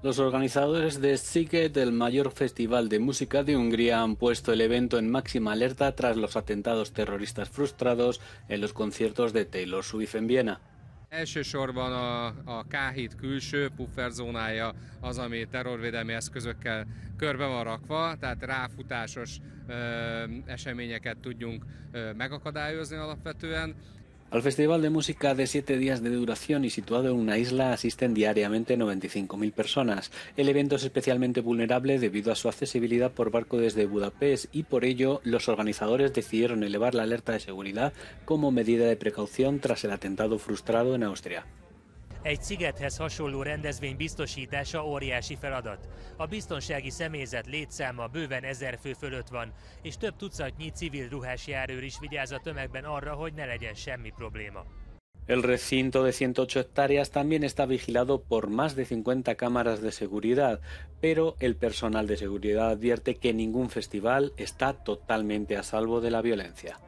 Los organizadores de Sziget, el mayor festival de música de Hungría, han puesto el evento en máxima alerta tras los atentados terroristas frustrados en los conciertos de Taylor Swift en Viena. eseményeket tudjunk megakadályozni alapvetően. Al festival de música de siete días de duración y situado en una isla asisten diariamente 95.000 personas. El evento es especialmente vulnerable debido a su accesibilidad por barco desde Budapest y por ello los organizadores decidieron elevar la alerta de seguridad como medida de precaución tras el atentado frustrado en Austria. El recinto de 108 hectáreas también está vigilado por más de 50 cámaras de seguridad, pero el personal de seguridad advierte que ningún festival está totalmente a salvo de la violencia.